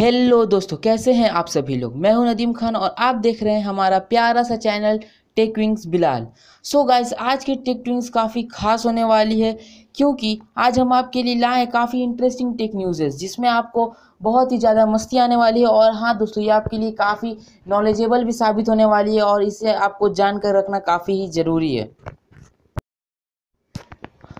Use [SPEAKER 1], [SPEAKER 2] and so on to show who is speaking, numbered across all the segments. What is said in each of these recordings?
[SPEAKER 1] hello दोस्तों कैसे हैं आप सभी लोग मैं हूं नदीम खान और आप देख रहे हैं हमारा प्यारा सा channel Tech Wings Bilal so so guys आज की टेक विंग्स काफ़ी खास होने वाली है क्योंकि आज हम आपके लिए लाए काफ़ी इंटरेस्टिंग टेक न्यूज़ेस जिसमें आपको बहुत ही ज़्यादा मस्ती आने वाली है और हाँ दोस्तों ये आपके लिए काफ़ी नॉलेजेबल भी साबित होने वाली है और इसे आपको जानकर रखना काफ़ी ही ज़रूरी है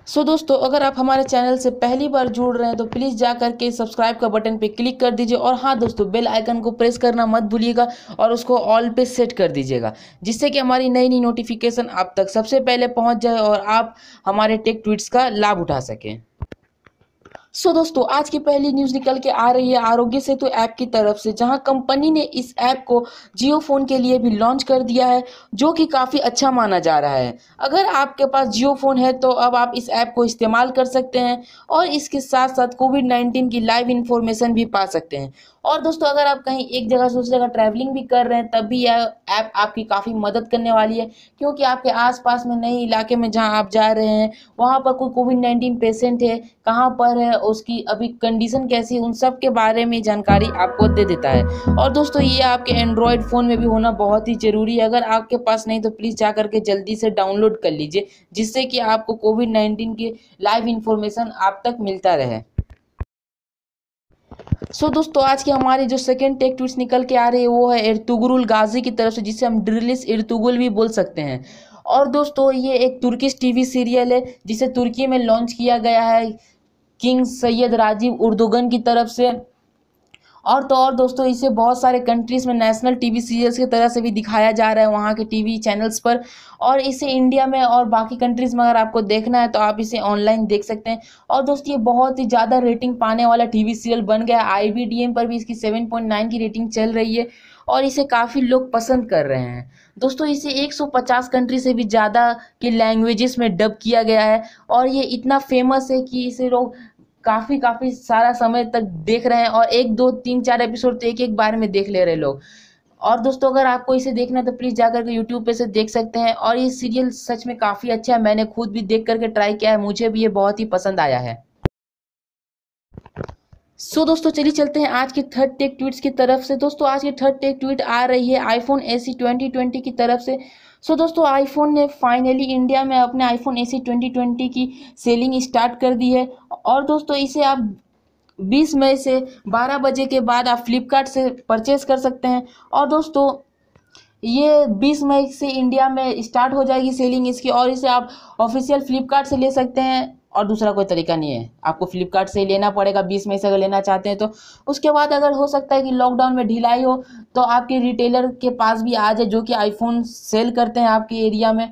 [SPEAKER 1] सो दोस्तों अगर आप हमारे चैनल से पहली बार जुड़ रहे हैं तो प्लीज़ जा करके सब्सक्राइब का बटन पे क्लिक कर दीजिए और हाँ दोस्तों बेल आइकन को प्रेस करना मत भूलिएगा और उसको ऑल पे सेट कर दीजिएगा जिससे कि हमारी नई नई नोटिफिकेशन आप तक सबसे पहले पहुँच जाए और आप हमारे टेक ट्वीट्स का लाभ उठा सकें सो so दोस्तों आज की पहली न्यूज निकल के आ रही है आरोग्य सेतु ऐप की तरफ से जहां कंपनी ने इस ऐप को जियो फोन के लिए भी लॉन्च कर दिया है जो कि काफी अच्छा माना जा रहा है अगर आपके पास जियो फोन है तो अब आप इस ऐप को इस्तेमाल कर सकते हैं और इसके साथ साथ कोविड नाइन्टीन की लाइव इन्फॉर्मेशन भी पा सकते हैं और दोस्तों अगर आप कहीं एक जगह से दूसरी जगह ट्रैवलिंग भी कर रहे हैं तब भी यह ऐप आपकी काफ़ी मदद करने वाली है क्योंकि आपके आसपास में नए इलाके में जहां आप जा रहे हैं वहां पर कोई कोविड नाइन्टीन पेशेंट है कहां पर है उसकी अभी कंडीशन कैसी है उन सब के बारे में जानकारी आपको दे देता है और दोस्तों ये आपके एंड्रॉयड फ़ोन में भी होना बहुत ही ज़रूरी है अगर आपके पास नहीं तो प्लीज़ जा करके जल्दी से डाउनलोड कर लीजिए जिससे कि आपको कोविड नाइन्टीन की लाइव इन्फॉर्मेशन आप तक मिलता रहे सो so, दोस्तों आज के हमारे जो सेकेंड टेक ट्वीट्स निकल के आ रहे हैं वो है इर्तुगरुल गाजी की तरफ से जिसे हम ड्रिलिस इर्तुगुल भी बोल सकते हैं और दोस्तों ये एक तुर्किश टीवी सीरियल है जिसे तुर्की में लॉन्च किया गया है किंग सैयद राजीव उर्दुगन की तरफ से और तो और दोस्तों इसे बहुत सारे कंट्रीज़ में नेशनल टीवी सीरियल्स की तरह से भी दिखाया जा रहा है वहाँ के टीवी चैनल्स पर और इसे इंडिया में और बाकी कंट्रीज़ में अगर आपको देखना है तो आप इसे ऑनलाइन देख सकते हैं और दोस्तों ये बहुत ही ज़्यादा रेटिंग पाने वाला टीवी सीरियल बन गया है आई पर भी इसकी सेवन की रेटिंग चल रही है और इसे काफ़ी लोग पसंद कर रहे हैं दोस्तों इसे 150 कंट्री से भी ज़्यादा की लैंग्वेजेस में डब किया गया है और ये इतना फेमस है कि इसे लोग काफ़ी काफ़ी सारा समय तक देख रहे हैं और एक दो तीन चार एपिसोड तो एक एक बार में देख ले रहे लोग और दोस्तों अगर आपको इसे देखना है तो प्लीज़ जाकर के यूट्यूब पे से देख सकते हैं और ये सीरियल सच में काफ़ी अच्छा है मैंने खुद भी देख करके ट्राई किया है मुझे भी ये बहुत ही पसंद आया है सो so, दोस्तों चलिए चलते हैं आज के थर्ड टेक ट्वीट्स की तरफ से दोस्तों आज की थर्ड टेक ट्वीट आ रही है iPhone A C twenty twenty की तरफ से सो so, दोस्तों आईफोन ने फाइनली इंडिया में अपने iPhone A C twenty twenty की सेलिंग स्टार्ट कर दी है और दोस्तों इसे आप 20 मई से 12 बजे के बाद आप फ्लिपकार्ट से परचेज कर सकते हैं और दोस्तों ये 20 मई से इंडिया में स्टार्ट हो जाएगी सेलिंग इसकी और इसे आप ऑफिशियल फ्लिपकार्ट से ले सकते हैं और दूसरा कोई तरीका नहीं है आपको फ्लिपकार्ट से ही लेना पड़ेगा बीस मई से अगर लेना चाहते हैं तो उसके बाद अगर हो सकता है कि लॉकडाउन में ढिलाई हो तो आपके रिटेलर के पास भी आ जाए जो कि आईफोन सेल करते हैं आपके एरिया में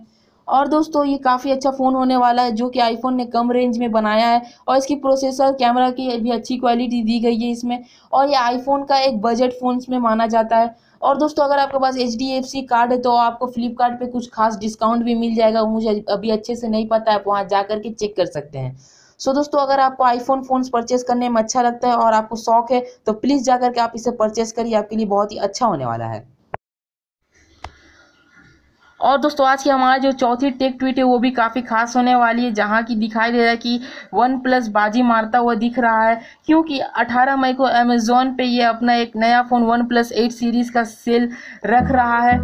[SPEAKER 1] और दोस्तों ये काफ़ी अच्छा फ़ोन होने वाला है जो कि आईफोन ने कम रेंज में बनाया है और इसकी प्रोसेसर कैमरा की भी अच्छी क्वालिटी दी गई है इसमें और ये आईफोन का एक बजट फ़ोन में माना जाता है और दोस्तों अगर आपके पास H D F C card है तो आपको फ्लिपकार्ट पे कुछ खास डिस्काउंट भी मिल जाएगा मुझे अभी अच्छे से नहीं पता आप वहाँ जा कर के चेक कर सकते हैं सो so, दोस्तों अगर आपको आईफोन फ़ोन्स परचेस करने में अच्छा लगता है और आपको शौक है तो प्लीज़ जा करके आप इसे परचेस करिए आपके लिए बहुत ही अच्छा होने वाला है और दोस्तों आज की हमारा जो चौथी टेक ट्वीट है वो भी काफ़ी खास होने वाली है जहाँ की दिखाई दे रहा है कि वन प्लस बाजी मारता हुआ दिख रहा है क्योंकि 18 मई को अमेजोन पे ये अपना एक नया phone one plus eight series का सेल रख रहा है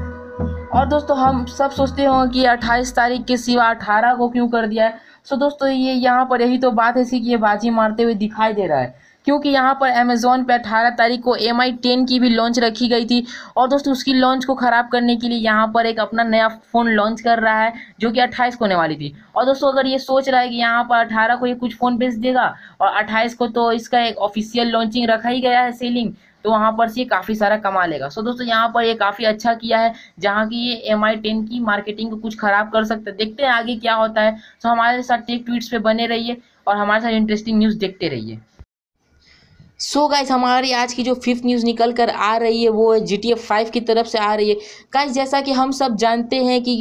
[SPEAKER 1] और दोस्तों हम सब सोचते होंगे कि 28 तारीख के सिवा अठारह को क्यों कर दिया है सो दोस्तों ये यहाँ पर यही तो बात है कि ये बाजी मारते हुए दिखाई दे रहा है क्योंकि यहाँ पर अमेज़ोन पर अठारह तारीख को एम आई टेन की भी लॉन्च रखी गई थी और दोस्तों उसकी लॉन्च को ख़राब करने के लिए यहाँ पर एक अपना नया फ़ोन लॉन्च कर रहा है जो कि अट्ठाईस को होने वाली थी और दोस्तों अगर ये सोच रहा है कि यहाँ पर 18 को ये कुछ फ़ोन बेच देगा और अट्ठाईस को तो इसका एक ऑफिशियल लॉन्चिंग रखा ही गया है सेलिंग तो वहाँ पर से काफ़ी सारा कमा लेगा सो दोस्तों यहाँ पर ये काफ़ी अच्छा किया है जहाँ की ये एम आई टेन की मार्केटिंग को कुछ ख़राब कर सकते हैं देखते हैं आगे क्या होता है सो हमारे साथ टेक ट्वीट्स पर बने रहिए और हमारे साथ इंटरेस्टिंग न्यूज़ देखते रहिए सो so गाइस हमारी आज की जो फिफ्थ न्यूज़ निकल कर आ रही है वो है जी टी एफ फाइव की तरफ से आ रही है गाइस जैसा कि हम सब जानते हैं कि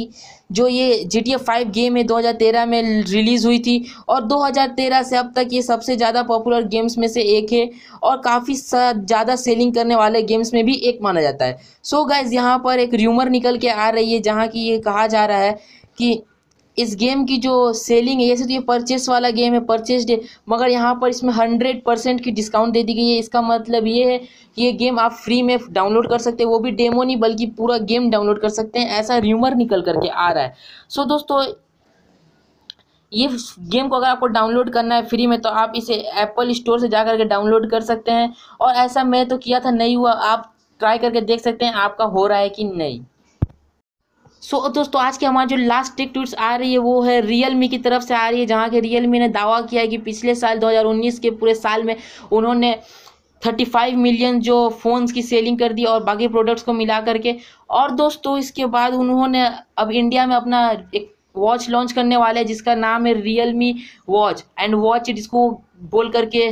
[SPEAKER 1] जो ये G T F five game है 2013 में रिलीज़ हुई थी और 2013 से अब तक ये सबसे ज़्यादा पॉपुलर गेम्स में से एक है और काफ़ी ज़्यादा सेलिंग करने वाले गेम्स में भी एक माना जाता है सो so गाइज़ यहाँ पर एक र्यूमर निकल के आ रही है जहाँ की ये कहा जा रहा है कि इस गेम की जो सेलिंग है जैसे तो ये परचेस वाला गेम है परचेस्ड डे मगर यहाँ पर इसमें हंड्रेड परसेंट की डिस्काउंट दे दी गई है इसका मतलब ये है कि ये गेम आप फ्री में डाउनलोड कर सकते हैं वो भी डेमो नहीं बल्कि पूरा गेम डाउनलोड कर सकते हैं ऐसा र्यूमर निकल करके आ रहा है सो दोस्तों ये गेम को अगर आपको डाउनलोड करना है फ्री में तो आप इसे एप्पल स्टोर से जा करके डाउनलोड कर सकते हैं और ऐसा मैं तो किया था नहीं हुआ आप ट्राई करके देख सकते हैं आपका हो रहा है कि नहीं सो so, दोस्तों आज के हमारे जो लास्ट टिक ट्वीट्स आ रही है वो है रियलमी की तरफ से आ रही है जहाँ के रियलमी ने दावा किया है कि पिछले साल 2019 के पूरे साल में उन्होंने 35 मिलियन जो फ़ोन्स की सेलिंग कर दी और बाकी प्रोडक्ट्स को मिला करके और दोस्तों इसके बाद उन्होंने अब इंडिया में अपना एक वॉच लॉन्च करने वाले हैं जिसका नाम है Realme watch and watch जिसको बोल करके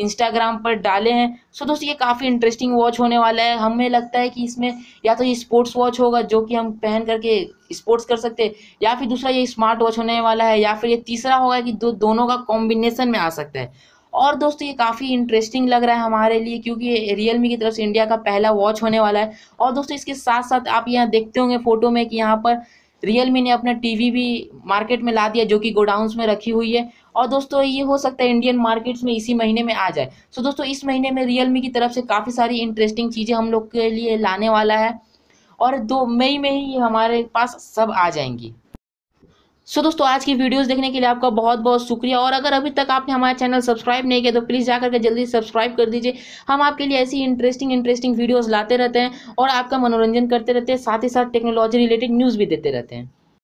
[SPEAKER 1] इंस्टाग्राम पर डाले हैं सो दोस्तों ये काफ़ी इंटरेस्टिंग वॉच होने वाला है हमें लगता है कि इसमें या तो ये स्पोर्ट्स वॉच होगा जो कि हम पहन करके स्पोर्ट्स कर सकते हैं या फिर दूसरा ये स्मार्ट वॉच होने वाला है या फिर ये तीसरा होगा कि दो दोनों का कॉम्बिनेसन में आ सकता है और दोस्तों ये काफ़ी इंटरेस्टिंग लग रहा है हमारे लिए क्योंकि ये रियल की तरफ से इंडिया का पहला वॉच होने वाला है और दोस्तों इसके साथ साथ आप यहाँ देखते होंगे फोटो में कि यहाँ पर रियल ने अपना टीवी भी मार्केट में ला दिया जो कि गोडाउंस में रखी हुई है और दोस्तों ये हो सकता है इंडियन मार्केट्स में इसी महीने में आ जाए सो दोस्तों इस महीने में रियलमी की तरफ से काफ़ी सारी इंटरेस्टिंग चीज़ें हम लोग के लिए लाने वाला है और दो मई में ही हमारे पास सब आ जाएंगी सो so, दोस्तों आज की वीडियोस देखने के लिए आपका बहुत बहुत शुक्रिया और अगर अभी तक आपने हमारा चैनल सब्सक्राइब नहीं किया तो प्लीज़ जाकर के जल्दी सब्सक्राइब कर दीजिए हम आपके लिए ऐसी इंटरेस्टिंग इंटरेस्टिंग वीडियोस लाते रहते हैं और आपका मनोरंजन करते रहते हैं साथ ही साथ टेक्नोलॉजी रिलेटेड न्यूज़ भी देते रहते हैं